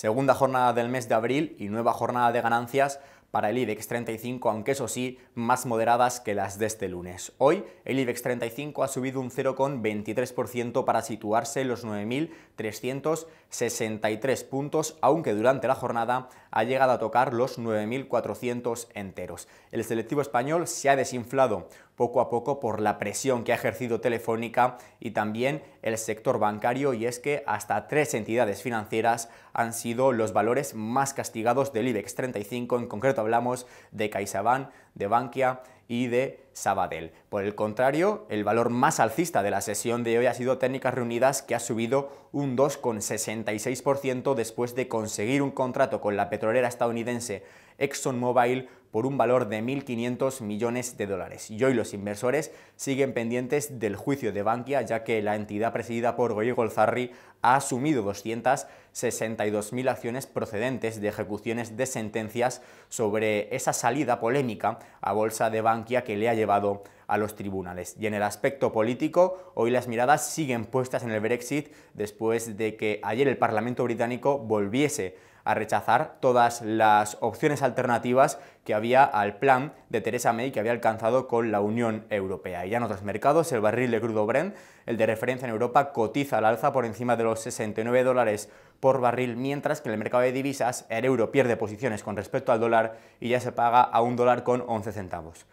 Segunda jornada del mes de abril y nueva jornada de ganancias para el IBEX 35, aunque eso sí, más moderadas que las de este lunes. Hoy el IBEX 35 ha subido un 0,23% para situarse en los 9.363 puntos, aunque durante la jornada ha llegado a tocar los 9.400 enteros. El selectivo español se ha desinflado poco a poco por la presión que ha ejercido Telefónica y también el sector bancario y es que hasta tres entidades financieras han sido los valores más castigados del IBEX 35, en concreto hablamos de CaixaBank, de Bankia y de Sabadell. Por el contrario, el valor más alcista de la sesión de hoy ha sido Técnicas Reunidas, que ha subido un 2,66% después de conseguir un contrato con la petrolera estadounidense ExxonMobil por un valor de 1.500 millones de dólares. Y hoy los inversores siguen pendientes del juicio de Bankia, ya que la entidad presidida por Goye Golzarri ha asumido 262.000 acciones procedentes de ejecuciones de sentencias sobre esa salida polémica a bolsa de Bankia que le ha llevado a los tribunales. Y en el aspecto político, hoy las miradas siguen puestas en el Brexit después de que ayer el Parlamento británico volviese a rechazar todas las opciones alternativas que había al plan de teresa May que había alcanzado con la Unión Europea. Y ya en otros mercados, el barril de crudo Brent, el de referencia en Europa, cotiza al alza por encima de los 69 dólares por barril, mientras que en el mercado de divisas el euro pierde posiciones con respecto al dólar y ya se paga a un dólar con 11 centavos.